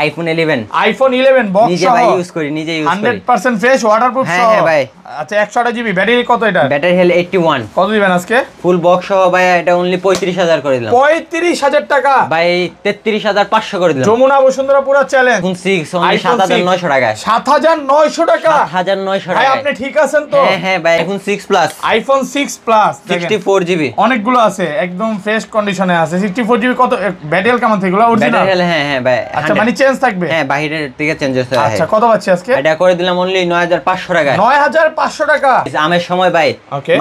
IPhone 11 iPhone 11 box নিজে ভাই use করি নিজে ইউজ করি 100% ফ্রেশ ওয়াটারপ্রুফ সহ হ্যাঁ ভাই আচ্ছা 108 জিবি ব্যাটারি কত এটা ব্যাটারি হেল 81 কত দিবেন আজকে ফুল বক্স সহ ভাই এটা অনলি 35000 করে দিলাম 35000 টাকা ভাই 33500 করে দিলাম যমুনা বসুন্ধরা পুরো চ্যালেঞ্জ কোন 6 অনলি 7900 টাকা 7900 টাকা 7900 টাকা ভাই আপনি ঠিক আছেন তো হ্যাঁ হ্যাঁ ভাই এখন 6 প্লাস আইফোন 6 প্লাস 64 জিবি অনেকগুলো আছে একদম ফ্রেশ কন্ডিশনে আছে 64 জিবি কত ব্যাটারি কেমন থেকে ব্যাটারি হেল হ্যাঁ হ্যাঁ ভাই আচ্ছা মানে চেঞ্জ থাকবে হ্যাঁ বাইরের থেকে চেঞ্জেস হয় আচ্ছা কত পাচ্ছি আজকে এটা করে দিলাম অনলি 9500 টাকা 9500 টাকা আমের সময় ভাই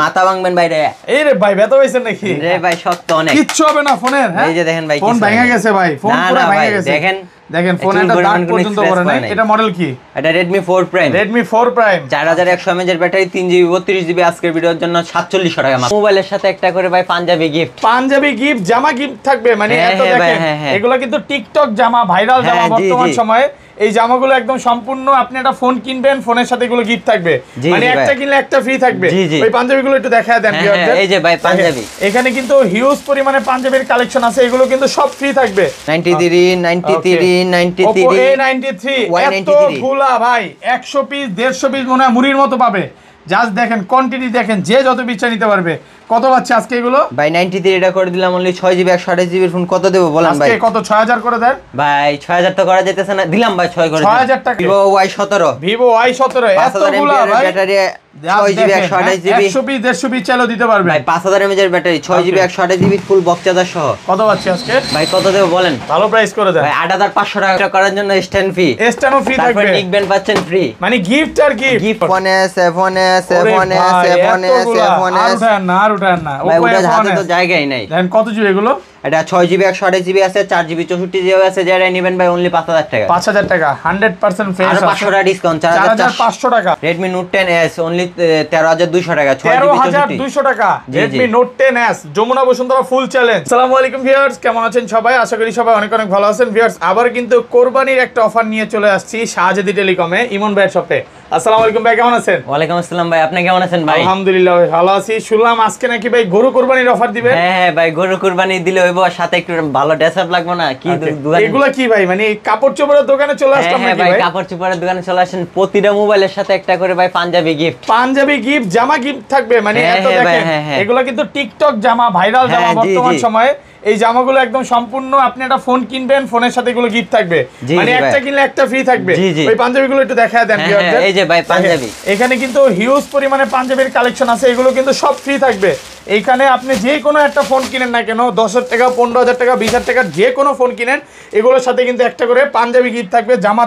মাথা ভাঙবেন বাইরে এই রে ভাই ব্যথা হইছে নাকি রে ভাই সত্য অনেক কিচ্ছু হবে না ফোনের হ্যাঁ এই যে দেখেন ভাই ফোন ভাঙা গেছে ভাই ফোন পুরো ভাঙা গেছে দেখেন দেখেন ফোন এটা দাগ পর্যন্ত করে নাই এটা মডেল কি এটা Redmi 4 Prime Redmi 4 Prime 4100 mAh এর ব্যাটারি 3GB 32GB আজকের ভিডিওর জন্য 4700 টাকা মাত্র মোবাইলের সাথে একটা করে ভাই পাঞ্জাবি গিফট পাঞ্জাবি গিফট জামা গিফট থাকবে মানে হ্যাঁ, এত হ্যাঁ, দেখেন হ্যাঁ, এগুলো কিন্তু টিকটক জামা ভাইরাল জামা বর্তমান সময়ে এই জামাগুলো একদম সম্পূর্ণ আপনি একটা ফোন কিনবেন ফোনের সাথে এগুলো গিফট থাকবে মানে একটা কিনলে একটা ফ্রি থাকবে ওই পাঞ্জাবিগুলো একটু দেখা দেন হ্যাঁ, হ্যাঁ, এই যে ভাই পাঞ্জাবি এখানে কিন্তু হিউজ পরিমাণে পাঞ্জাবির কালেকশন আছে এগুলো কিন্তু সব ফ্রি থাকবে 93 93 93 93 এত ফুলা ভাই 100 পিস 150 পিস মনে হয় মুড়ির মতো পাবে জাস্ট দেখেন কোয়ান্টিটি দেখেন যে যত বিচার নিতে পারবে কত পাচ্ছে আজকে এগুলো ভাই দিয়ে এটা করে দিলাম অনলি 6 জিবি 128 জিবি ফোন কত দেব বলেন ভাই আজকে কত 6000 করে দেন ভাই 6000 তো করা যেতেছে না দিলাম ভাই 6 করে 6000 টাকা Vivo Y17 Vivo Y17 এতগুলো ভাই ব্যাটারি হ্যাঁ? দিতে কত পাচ্ছি টাকা করার জন্য স্ট্যান্ড ফ্রি ফ্রি মানে গিফট আর gift gift 1s f1s f1s f1s f1s না তো জায়গাই নাই কত জুড়ে এগুলো এটা ছয় জিবি একশো আঠাশ জিবি আছে চার জিবি চৌষট্টি জিবি আছে যারা নেবেন ভাই অনলি পাঁচ হাজার টাকা পাঁচ হাজার টাকা হান্ড্রেড পার্সেন্ট ফ্রেশ পাঁচশো টাকা ডিসকাউন্ট চার হাজার পাঁচশো টাকা Redmi note ten S only তেরো হাজার দুইশো টাকা তেরো হাজার দুইশো টাকা Redmi note ten S Jamuna Bashundhara full challenge সালাম আলাইকুম ভিউয়ার্স কেমন আছেন সবাই আশা করি সবাই অনেক অনেক ভালো আছেন ভিউয়ার্স আবার কিন্তু কোরবানির একটা অফার নিয়ে চলে আসছি শাহজাদি টেলিকমে ইমন ভাইয়ের শপে আসসালামু আলাইকুম ভাই কেমন আছেন ওয়ালাইকুম আসসালাম ভাই আপনি কেমন আছেন ভাই আলহামদুলিল্লাহ ভালো আছি শুনলাম আজকে নাকি ভাই গরু কুরবানির অফার দিবে হ্যাঁ, হ্যাঁ ভাই গরু কুরবানি দিলে হইব সাথে একটু ভালো ড্রেস লাগবে না কি আচ্ছা, দোকান এগুলো কি ভাই মানে কাপড় চোপড়ের দোকানে চলে হ্যাঁ, আসলাম হ্যাঁ নাকি ভাই কাপড় চোপড়ের দোকানে চলে আসেন প্রতিটা মোবাইলের সাথে একটা করে ভাই পাঞ্জাবি গিফট পাঞ্জাবি গিফট জামা গিফট থাকবে মানে এত দেখেন এগুলো কিন্তু টিকটক জামা ভাইরাল জামা বর্তমান সময়ে এই জামাগুলো একদম সম্পূর্ণ আপনি একটা ফোন কিনবেন ফোনের সাথে এগুলো গিফট থাকবে মানে একটা কিনলে একটা ফ্রি থাকবে ওই পাঞ্জাবিগুলো একটু দেখা দেন হ্যাঁ, হ্যাঁ, এই যে ভাই পাঞ্জাবি এখানে কিন্তু হিউজ পরিমাণে পাঞ্জাবির কালেকশন আছে এগুলো কিন্তু সব ফ্রি থাকবে এইখানে আপনি যে কোনো একটা ফোন কিনেন না কেন দশ হাজার টাকা পনেরো হাজার টাকা বিশ হাজার টাকা যে কোনো ফোন কিনেন এগুলোর সাথে কিন্তু একটা করে পাঞ্জাবি গিট থাকবে জামা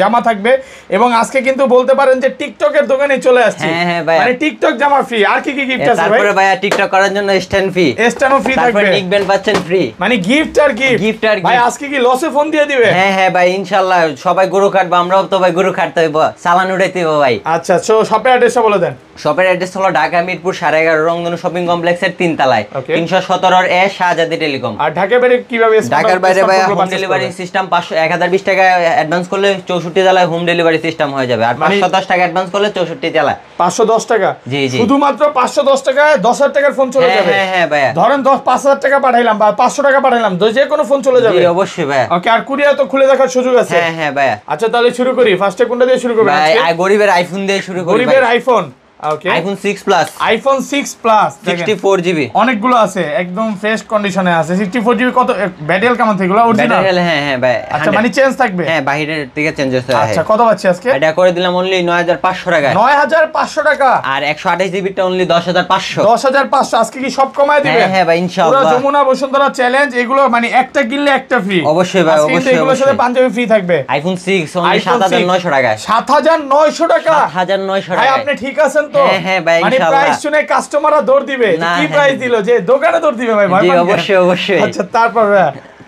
জামা থাকবে এবং আজকে কিন্তু বলতে পারেন যে টিকটকের দোকানে চলে আসছে হ্যাঁ, হ্যাঁ, মানে টিকটক জামা ফ্রি আর কি কি গিফট আছে ভাই তারপরে ভাই টিকটক করার জন্য স্ট্যান্ড ফ্রি স্ট্যান্ডও ফ্রি থাকবে তারপর নিক পাচ্ছেন ফ্রি মানে গিফট আর গিফট গিফট আর ভাই আজকে কি লসে ফোন দিয়ে দিবে হ্যাঁ হ্যাঁ ভাই ইনশাআল্লাহ সবাই গরু কাটবো আমরাও তো ভাই গরু কাটতে হইব সালান উড়াইতে হইব ভাই আচ্ছা সো শপে অ্যাড্রেসটা বলে দেন শপের অ্যাড্রেস হলো ঢাকা মিরপুর সাড়ে এগারো রংধনু শপিং কমপ্লেক্সের তিনতলায় তিনশো সতেরো এ শাহজাদি টেলিকম আর ঢাকা বাইরে কিভাবে ঢাকার বাইরে ভাই হোম ডেলিভারি সিস্টেম পাঁচশো এক হাজার বিশ টাকা অ্যাডভান্স করলে চৌষট্টি জেলায় হোম ডেলিভারি সিস্টেম হয়ে যাবে আর মানে পাঁচশো দশ টাকা অ্যাডভান্স করলে চৌষট্টি জেলায় পাঁচশো দশ টাকা জি জি শুধুমাত্র পাঁচশো দশ টাকায় দশ হাজার টাকার ফোন চলে হ্যাঁ, যাবে হ্যাঁ হ্যাঁ ভাইয়া ধরেন দশ পাঁচ হাজার টাকা পাঠাইলাম বা পাঁচশো টাকা পাঠাইলাম যে কোনো ফোন চলে যাবে অবশ্যই ভাইয়া ওকে আর কুরিয়া তো খুলে দেখার সুযোগ আছে হ্যাঁ হ্যাঁ ভাইয়া আচ্ছা তাহলে শুরু করি ফার্স্টে কোনটা দিয়ে শুরু ভাই গরিবের আইফোন দিয়ে শুরু করি গরিবের iPhone okay iPhone 6 plus iPhone 6 plus 64 GB অনেকগুলো আছে একদম ফ্রেশ কন্ডিশনে আছে 64 জিবি কত ব্যাটেল কেমন থেকে এগুলো অরিজিনাল ব্যাটেল হ্যাঁ হ্যাঁ ভাই আচ্ছা মানে চেঞ্জ থাকবে হ্যাঁ বাইরের থেকে চেঞ্জেস হয় আচ্ছা কত পাচ্ছি আজকে এটা করে দিলাম অনলি 9500 টাকা 9500 টাকা আর 128 জিবি টা অনলি 10500 10500 আজকে কি সব কমায় দিবে হ্যাঁ হ্যাঁ ভাই ইনশাআল্লাহ পুরো যমুনা বসুন্ধরা চ্যালেঞ্জ এগুলো মানে একটা কিনলে একটা ফ্রি অবশ্যই ভাই অবশ্যই এগুলোর সাথে পাঞ্জাবি ফ্রি থাকবে আইফোন 6 অনলি 7900 টাকা 7900 টাকা 7900 টাকা ভাই আপনি ঠিক আছেন হ্যাঁ, হ্যাঁ, মানে শুনে কাস্টমাররা দিবে কি প্রাইস হ্যাঁ। যে দোকানে দিবে ভাই ভাই অবশ্যই অবশ্যই আচ্ছা তারপর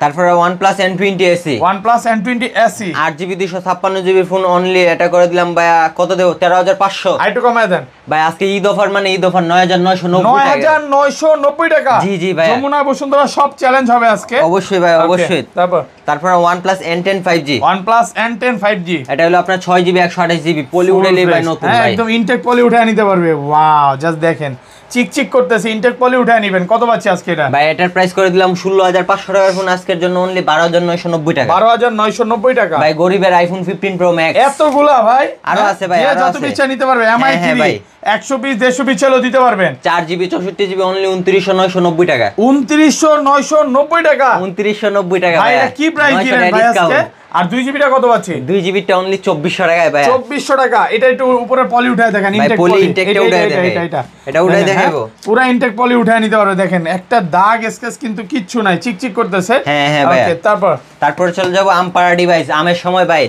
তারপরে OnePlus N20 SE OnePlus N20 SE 8GB 256GB phone only এটা করে দিলাম ভাই কত দেব 13500 আইটু কমায় দেন ভাই আজকে ঈদ অফার মানে ঈদ অফার 9990 টাকা 9990 টাকা জি জি ভাই যমুনা বসুন্ধরা সব চ্যালেঞ্জ হবে আজকে অবশ্যই ভাই অবশ্যই তারপর তারপর OnePlus N10 5G OnePlus N10 5G এটা হলো আপনার 6GB 128GB পলি উড়ে ভাই নতুন হ্যাঁ, ভাই একদম ইনটেক পলি নিতে পারবে ওয়াও জাস্ট দেখেন চিকচিক করতেছে ইনটেক পলি উঠায় নেবেন কত পাচ্ছি আজকে এটা ভাই এটার প্রাইস করে দিলাম 16500 টাকার ফোন আজকের জন্য অনলি 12990 টাকা 12990 টাকা ভাই গরিবের আইফোন 15 প্রো ম্যাক্স এতগুলা ভাই আরো আছে ভাই আর যত ইচ্ছা নিতে পারবে এমআই হ্যাঁ, কি হ্যাঁ, ভাই 120 150 পিস চলো দিতে পারবেন জিবি 4GB জিবি অনলি 29990 টাকা 29990 টাকা 29990 টাকা ভাই এটা কি প্রাইস দিলেন ভাই আজকে আর দুই জিবিটা কত পাচ্ছি দুই জিবিটা অনলি চব্বিশশো টাকায় ভাই চব্বিশশো টাকা এটা একটু উপরে পলি উঠায় দেখেন পলি ইনটেকটা উঠায় এটা এটা উঠায় দেখাবো পুরো ইনটেক পলি উঠায় নিতে পারবে দেখেন একটা দাগ স্কেচ কিন্তু কিচ্ছু নাই চিকচিক করতেছে হ্যাঁ হ্যাঁ ভাই তারপর তারপর চলে যাবো আমপাড়া ডিভাইস আমের সময় ভাই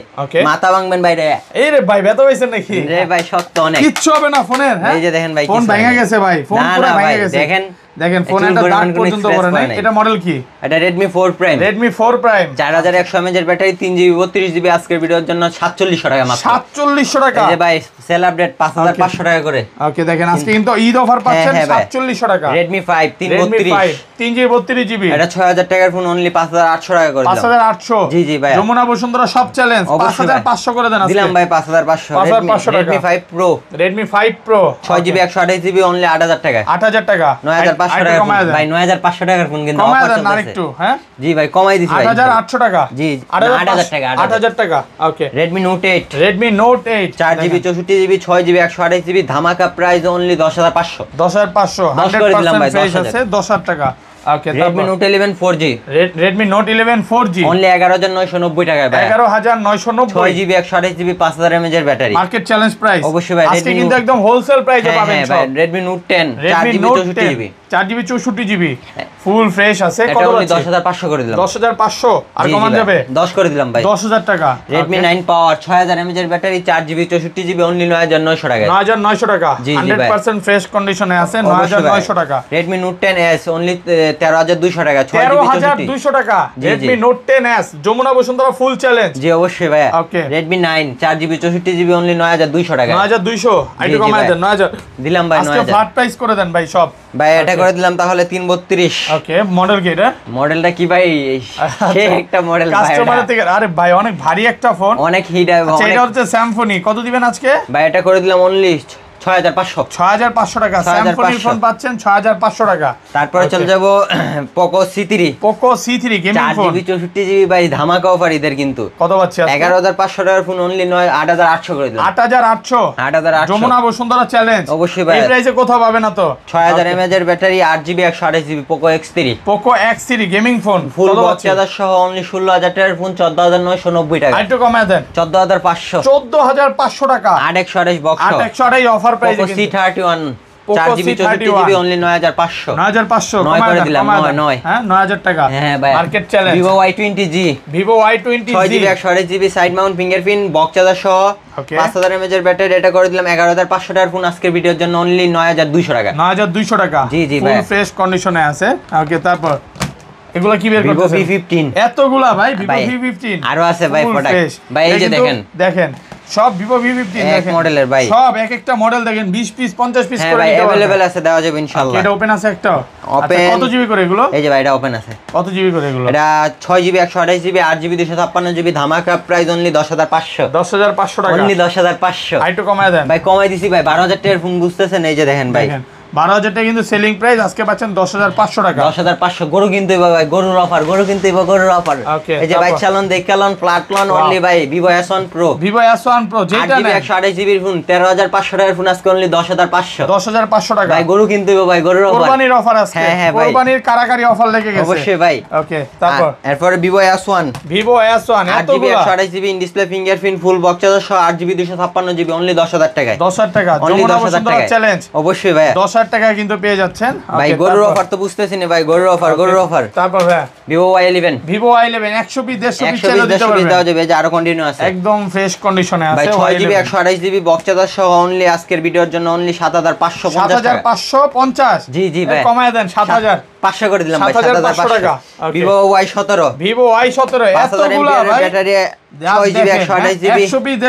মাথা ভাঙবেন ভাই রে এই রে ভাই ব্যথা হইছে নাকি রে ভাই শক্ত অনেক কিচ্ছু হবে না ফোনের হ্যাঁ? এই যে দেখেন ভাই ফোন ভাঙা গেছে ভাই ফোন পুরো ভাঙা গেছে দেখেন দেখেন ফোন এটা দাগ পর্যন্ত করে নাই এটা মডেল কি এটা Redmi 4 Prime Redmi 4 Prime 4100 mAh এর ব্যাটারি 3 GB 32 GB আজকের ভিডিওর জন্য 4700 টাকা মাত্র 4700 টাকা এই ভাই সেল আপডেট 5500 টাকা করে ওকে দেখেন আজকে কিন্তু ঈদ অফার হ্যাঁ, পাচ্ছেন 4700 হ্যাঁ, টাকা Redmi 5 332 3 GB 32 GB এটা 6000 টাকার ফোন অনলি 5800 টাকা করে দিলাম 5800 জি জি ভাই যমুনা বসুন্ধরা সব চ্যালেঞ্জ 5500 করে দেন আজকে দিলাম ভাই 5500 Redmi 5 Pro Redmi 5 Pro 6 GB 128 GB only 8000 টাকা 8000 টাকা 9000 9500 ভাই 9500 টাকার ফোন কিন্তু হ্যাঁ? জি ভাই কমাই টাকা জি 8000 টাকা 8000 টাকা okay Redmi Note 8 Redmi Note 8 4GB 64GB 6GB ধামাকা প্রাইস অনলি 10500 10500 100 করে দিলাম ভাই 10000 টাকা okay Redmi Note 11 4G Redmi Note 11 4G only 11990 টাকায় ভাই 11990 6GB 128GB 5000 mAh এর ব্যাটারি মার্কেট চ্যালেঞ্জ প্রাইস অবশ্যই ভাই আজকে কিন্তু একদম হোলসেল হ্যাঁ, প্রাইসে পাবেন হ্যাঁ, সব হ্যাঁ Redmi Note 10 4GB 64GB 4GB 64GB full fresh আছে কত আছে 10500 করে দিলাম 10500 আর কমান যাবে 10 করে দিলাম ভাই 10000 টাকা Redmi 9 Power 6000 mAh এর ব্যাটারি 4GB 64GB অনলি 9900 টাকা 9900 টাকা 100% ফ্রেশ কন্ডিশনে আছে 9900 টাকা Redmi Note 10s অনলি এটা করে দিলাম তাহলে তিন বত্রিশ ওকে মডেল কি এটা মডেলটা কি ভাই আচ্ছা। একটা মডেল কাস্টমারের আরে ভাই অনেক ভারী একটা ফোন অনেক হিট আচ্ছা, এটা হচ্ছে স্যামসুনি কত দিবেন আজকে ভাই এটা করে দিলাম অনলিস্ট 6500 টাকা স্যামসংয়ের ফোন পাচ্ছেন 6500 টাকা তারপরে চলে যাব পোকো সি3 Poco gaming phone 4GB 64GB ভাই ফোন অনলি 8800 করে দিলাম 8800 8800 যমুনা বসুন্ধরা চ্যালেঞ্জ অবশ্যই ভাই এই প্রাইসে টাকা একটু কমায় দেন 14500 14500 টাকা offer power price C 31 side mount সহ পাঁচ হাজার ব্যাটারি এটা করে দিলাম এগারো হাজার পাঁচশো ভিডিওর জন্য অনলি নয় হাজার দুইশো টাকা নয় হাজার দুইশো টাকা জি জি ফ্রেশ আছে তারপর কি ভিভো ফিফটিন এতগুলা ভাই ভিভো ভি আরো আছে ভাই প্রোডাক্ট ভাই এই যে দেখেন দেখেন সব ভিভো ভি ফিফটিন মডেলের ভাই সব এক একটা মডেল দেখেন বিশ পিস পঞ্চাশ পিস হ্যাঁ করে অ্যাভেলেবেল আছে দেওয়া যাবে আচ্ছা, ইনশাল্লাহ এটা ওপেন আছে একটা ওপেন আচ্ছা, কত জিবি করে এগুলো এই যে ভাই এটা ওপেন আছে কত জিবি করে এগুলো এটা ছয় জিবি একশো আঠাশ জিবি আট জিবি দুশো ছাপ্পান্ন জিবি ধামাকা প্রাইস অনলি দশ হাজার পাঁচশো দশ হাজার পাঁচশো টাকা অনলি দশ হাজার পাঁচশো একটু কমাই দেন ভাই কমাই দিছি ভাই বারো হাজার টাকার ফোন বুঝতেছেন এই যে দেখেন ভাই বারো হাজার টাকা কিন্তু সেলিং প্রাইস আজকে পাচ্ছেন দশ হাজার পাঁচশো টাকা দশ হাজার পাঁচশো গরু কিন্তু ভাই গরুর অফার গরু কিন্তু গরুর অফার এই যে ভাই চালন দেখালন ফ্ল্যাট অনলি ভাই Vivo S one pro Vivo S one pro যেটা নেই একশো আঠাশ জিবির ফোন তেরো হাজার পাঁচশো টাকার ফোন আজকে অনলি দশ হাজার পাঁচশো দশ হাজার পাঁচশো টাকা ভাই গরু কিন্তু ভাই গরুর অফার কোরবানির অফার আছে হ্যাঁ হ্যাঁ ভাই কোরবানির কারাকারি অফার লেগে গেছে অবশ্যই ভাই ওকে তারপর এরপরে Vivo S one Vivo S one আট জিবি একশো আঠাশ GB display fingerprint full box charger সহ আট জিবি দুশো ছাপ্পান্ন জিবি অনলি দশ হাজার টাকায় দশ হাজার টাকা অনলি দশ হাজার টাকা চ্যালেঞ্জ অবশ্যই ভাই দশ হাজার টাকা কিন্তু পেয়ে যাচ্ছেন ভাই গরুর অফার তো বুঝতেছি না ভাই গরুর অফার গরুর অফার তারপর ভাই Vivo Y eleven Vivo Y eleven একশো পিস দেড়শো পিস চাইলে দিতে পারবেন দেওয়া যাবে যে আরো কন্টিনিউ আছে একদম ফ্রেশ কন্ডিশনে আছে ভাই ছয় জিবি একশো আঠাশ জিবি বক্সাদার সহ অনলি আজকের ভিডিওর জন্য অনলি সাত হাজার পাঁচশো পঞ্চাশ জি জি ভাই কমায় দেন সাত হাজার 500 করে দিলাম ভাই 7500 টাকা vivo y17 vivo y17 এতগুলা ভাই ব্যাটারি 6GB 128GB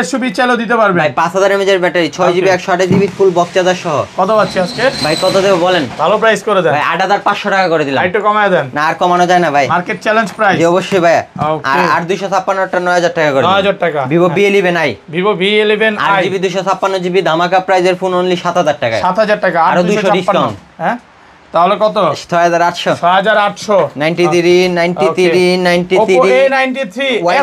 120 দিতে পারবে ভাই 5000 mAh এর ব্যাটারি 6GB 128GB ফুল বক্স সহ কত আজকে ভাই কত দেব বলেন ভালো প্রাইস করে দেন ভাই 8500 টাকা করে দিলাম একটু কমায় দেন না আর কমানো যায় না ভাই মার্কেট চ্যালেঞ্জ প্রাইস জি অবশ্যই ভাই আর 8256 টা 9000 টাকা করে 9000 টাকা vivo হ্যাঁ। v11 vivo v11 8GB 256GB ধামাকা প্রাইজের ফোন অনলি 7000 টাকা 7000 টাকা আর 200 ডিসকাউন্ট হ্যাঁ তাহলে কত 6800 6800 93 93 93 A93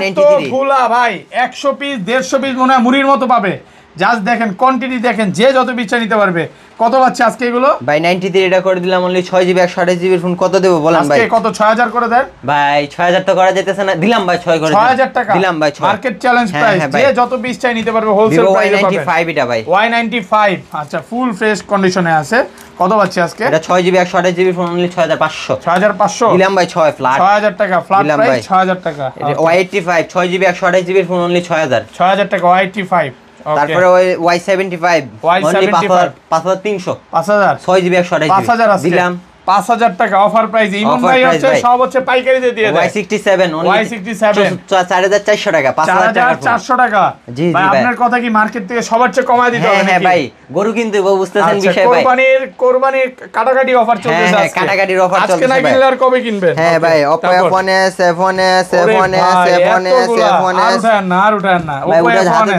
এত ফুলা ভাই 100 পিস 150 পিস মনে মুড়ির মতো পাবে জাস্ট দেখেন কোয়ান্টিটি দেখেন যে যত পিচ্ছা নিতে পারবে কত পাচ্ছে আজকে এগুলো ভাই 93 দিয়ে এটা করে দিলাম অনলি 6 জিবি 128 জিবি ফোন কত দেব বলেন ভাই আজকে কত 6000 করে দেন ভাই 6000 তো করা যেতেছে না দিলাম ভাই 6 করে 6000 টাকা দিলাম ভাই মার্কেট চ্যালেঞ্জ প্রাইস যে যত পিস চাই নিতে পারবে হোলসেল প্রাইসে পাবে 95 এটা ভাই Y95 আচ্ছা ফুল ফ্রেশ কন্ডিশনে আছে কত পাচ্ছে আজকে এটা 6 জিবি 128 জিবি ফোন অনলি 6500 6500 দিলাম ভাই 6 ফ্ল্যাট 6000 টাকা ফ্ল্যাট প্রাইস 6000 টাকা এটা Y85 6 GB 128 GB phone only 6000 6000 টাকা Y85 তারপরে ওই ওয়াই সেভেন্টি ফাইভ পাঁচ হাজার তিনশো পাঁচ হাজার ছয় জিবি একশো আঠাশ দিলাম পাঁচ হাজার টাকা অফার প্রাইস ইমন ভাই হচ্ছে সব হচ্ছে দিয়ে দেয় 4400 টাকা 5400 টাকা জি জি মার্কেট থেকে সবার চেয়ে কমায় দিতে হ্যাঁ, হবে হ্যাঁ, ভাই গরু বুঝতেছেন আচ্ছা, বিষয় ভাই কোরবানির কোরবানির কাটাকাটি অফার হ্যাঁ, চলতেছে হ্যাঁ কাটাকাটির অফার চলছে আজকে না কবে কিনবেন হ্যাঁ ভাই আচ্ছা, Oppo F1s F1s F1s F1s F1s আর না আর উঠান না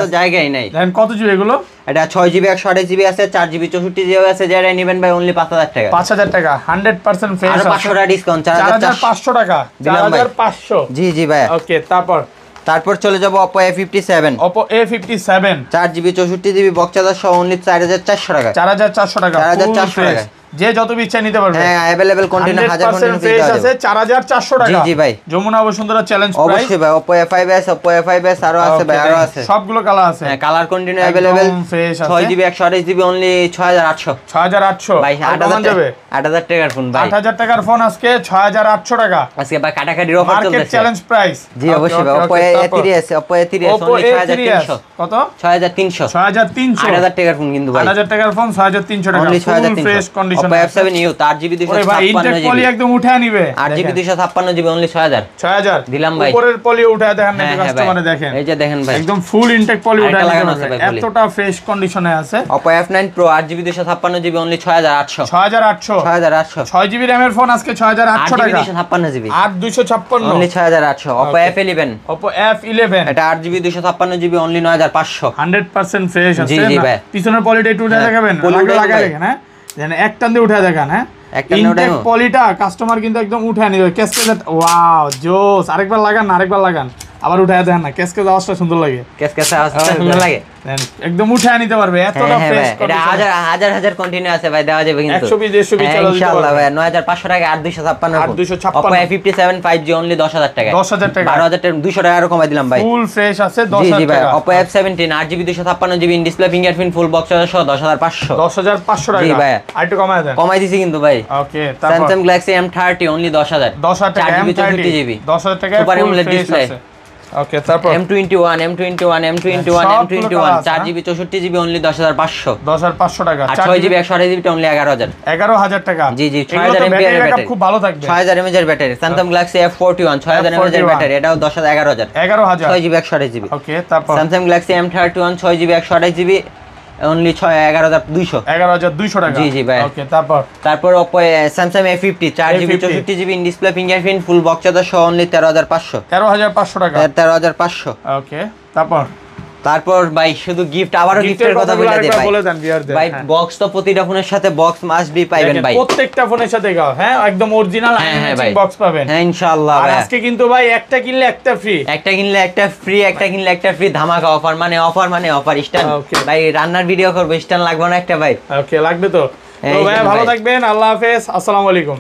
তো জায়গাই নাই কত জুড়ে এগুলো এটা ছয় জিবি একশো আঠাশ জিবি আছে চার জিবি চৌষট্টি জিবি আছে যারা নেবেন ভাই অনলি পাঁচ হাজার টাকা পাঁচ হাজার টাকা হান্ড্রেড পার্সেন্ট ফ্রেশ পাঁচশো টাকা ডিসকাউন্ট চার হাজার পাঁচশো টাকা চার হাজার পাঁচশো জি জি ভাই ওকে তারপর তারপর চলে যাবো Oppo A fifty seven Oppo A fifty seven চার জিবি চৌষট্টি জিবি বক্সাদার সহ অনলি চার হাজার চারশো টাকা চার হাজার চারশো টাকা চার হাজার চারশো টাকা যে যত ইচ্ছা নিতে পারবে হ্যাঁ अवेलेबल কন্টেইনার 1000 কন্টেনার ফ্রেশ আছে 4400 টাকা জি জি ভাই যমুনা বসুন্ধরা চ্যালেঞ্জ প্রাইস অবশ্যই ভাই Oppo F5s Oppo F5s আরো আছে ভাই আরো আছে সবগুলো কালার আছে হ্যাঁ কালার কন্টেইনার अवेलेबल ফ্রেশ আছে 6GB 128GB only 6800 6800 ভাই 8000 যাবে 8000 টাকার ফোন ভাই 8000 টাকার ফোন আজকে 6800 টাকা আজকে ভাই কাটাকাটির অফার চলছে মার্কেট চ্যালেঞ্জ প্রাইস জি অবশ্যই ভাই Oppo A3s Oppo A3s only 6300 কত 6300 6300 8000 টাকার ফোন কিন্তু ভাই 8000 টাকার ফোন 6300 টাকা only 6300 fresh condition Oppo F7 U 8GB 256GB পলি একদম উঠায় নিবে 8GB 256GB অনলি 6000 6000 দিলাম ভাই উপরের পলি উঠায় দেখেন না কাস্টমারে দেখেন এই যে দেখেন ভাই একদম ফুল ইনটেক পলি উঠায় লাগানো আছে এতটা ফ্রেশ কন্ডিশনে আছে Oppo F9 Pro 8GB 256GB only 6800 6800 6800 6GB পিছনের পলিটা হ্যাঁ, দেখাবেন লাগাবেন যেন এক টান দিয়ে উঠে দেখান হ্যাঁ ইনটেক পলিটা কাস্টমার কিন্তু একদম উঠে নিবে ক্যাশ ওয়াও জোস আরেকবার লাগান আরেকবার লাগান আবার উঠায় দেন না ক্যাসকে আওয়াজটা সুন্দর লাগে ক্যাসকেসে আওয়াজটা সুন্দর লাগে হ্যাঁ, একদম উঠায় নিতে পারবে এতটা হ্যাঁ, ফ্রেশ হ্যাঁ, এটা হাজার হাজার হাজার কন্টিনিউ আছে ভাই দেওয়া যাবে কিন্তু 120 120 চলে ইনশাআল্লাহ ভাই 9500 টাকা 8256 8256 Oppo 57 5G only 10000 টাকা 10000 টাকা 12000 টাকা 200 টাকা আরো কমাই দিলাম ভাই ফুল ফ্রেশ আছে 10000 টাকা জি 17 8GB 256 in display fingerprint full box সহ 10500 10500 টাকা জি ভাই আরেকটু কমাই দেন কমাই দিছি কিন্তু ভাই ওকে তারপর Samsung Galaxy M30 only 10000 10000 টাকা 4GB 32GB 10000 টাকা সুপার AMOLED ডিসপ্লে ওকে তারপর M21 M21 M21 M21 4GB 64GB only 10500 10500 টাকা 6GB 128GB অনলি 11000 11000 টাকা জি জি 6000 mAh এর ব্যাটারি খুব ভালো থাকবে 6000 mAh এর battery Samsung Galaxy F41 6000 mAh এর ব্যাটারি এটাও 10000 11000 11000 6GB 128GB ওকে তারপর Samsung Galaxy M31 6GB 128GB only ছয় এগারো হাজার দুইশো এগারো হাজার দুইশো টাকা জি জি ভাই ওকে তারপর তারপর ওপো স্যামসাং এ ফিফটি চার জিবি চৌষট্টি GB display fingerprint full box সহ অনলি তেরো হাজার পাঁচশো তেরো হাজার পাঁচশো টাকা তেরো হাজার পাঁচশো ওকে তারপর তারপর ভাই শুধু গিফট আবারও গিফটের কথা বলে দেন ভাই ভাই হ্যাঁ। বক্স তো প্রতিটা ফোনের সাথে বক্স মাস্ট বি পাবেন ভাই প্রত্যেকটা ফোনের সাথে গাও হ্যাঁ একদম অরিজিনাল হ্যাঁ, বক্স হ্যাঁ, পাবেন হ্যাঁ ইনশাআল্লাহ আর আজকে কিন্তু ভাই একটা কিনলে একটা ফ্রি একটা কিনলে একটা ফ্রি একটা কিনলে একটা ফ্রি ধামাকা অফার মানে অফার মানে অফার স্টান ah, ভাই রান্নার ভিডিও করব স্টান লাগবে না একটা ভাই ওকে লাগবে তো তো ভাই ভালো থাকবেন আল্লাহ হাফেজ আসসালামু আলাইকুম